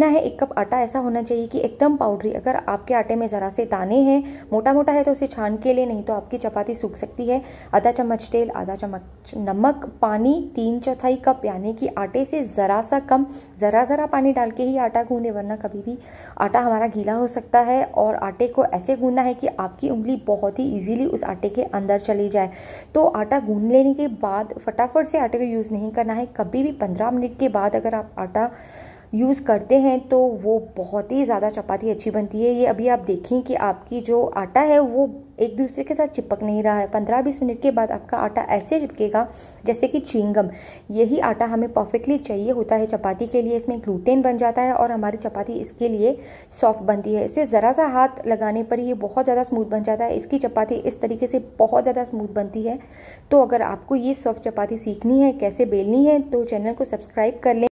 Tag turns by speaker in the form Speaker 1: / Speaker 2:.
Speaker 1: ना है एक कप आटा ऐसा होना चाहिए कि एकदम पाउडरी अगर आपके आटे में ज़रा से दाने हैं मोटा मोटा है तो उसे छान के लिए नहीं तो आपकी चपाती सूख सकती है आधा चम्मच तेल आधा चम्मच नमक पानी तीन चौथाई कप यानी कि आटे से ज़रा सा कम ज़रा ज़रा पानी डाल के ही आटा गूंदे वरना कभी भी आटा हमारा गीला हो सकता है और आटे को ऐसे गूंदना है कि आपकी उंगली बहुत ही ईजिली उस आटे के अंदर चली जाए तो आटा गूंद लेने के बाद फटाफट से आटे को यूज़ नहीं करना है कभी भी पंद्रह मिनट के बाद अगर आप आटा यूज़ करते हैं तो वो बहुत ही ज़्यादा चपाती अच्छी बनती है ये अभी आप देखें कि आपकी जो आटा है वो एक दूसरे के साथ चिपक नहीं रहा है पंद्रह बीस मिनट के बाद आपका आटा ऐसे चिपकेगा जैसे कि चिंगम यही आटा हमें परफेक्टली चाहिए होता है चपाती के लिए इसमें ग्लूटेन बन जाता है और हमारी चपाती इसके लिए सॉफ्ट बनती है इसे ज़रा सा हाथ लगाने पर ये बहुत ज़्यादा स्मूथ बन जाता है इसकी चपाती इस तरीके से बहुत ज़्यादा स्मूथ बनती है तो अगर आपको ये सॉफ्ट चपाती सीखनी है कैसे बेलनी है तो चैनल को सब्सक्राइब कर लें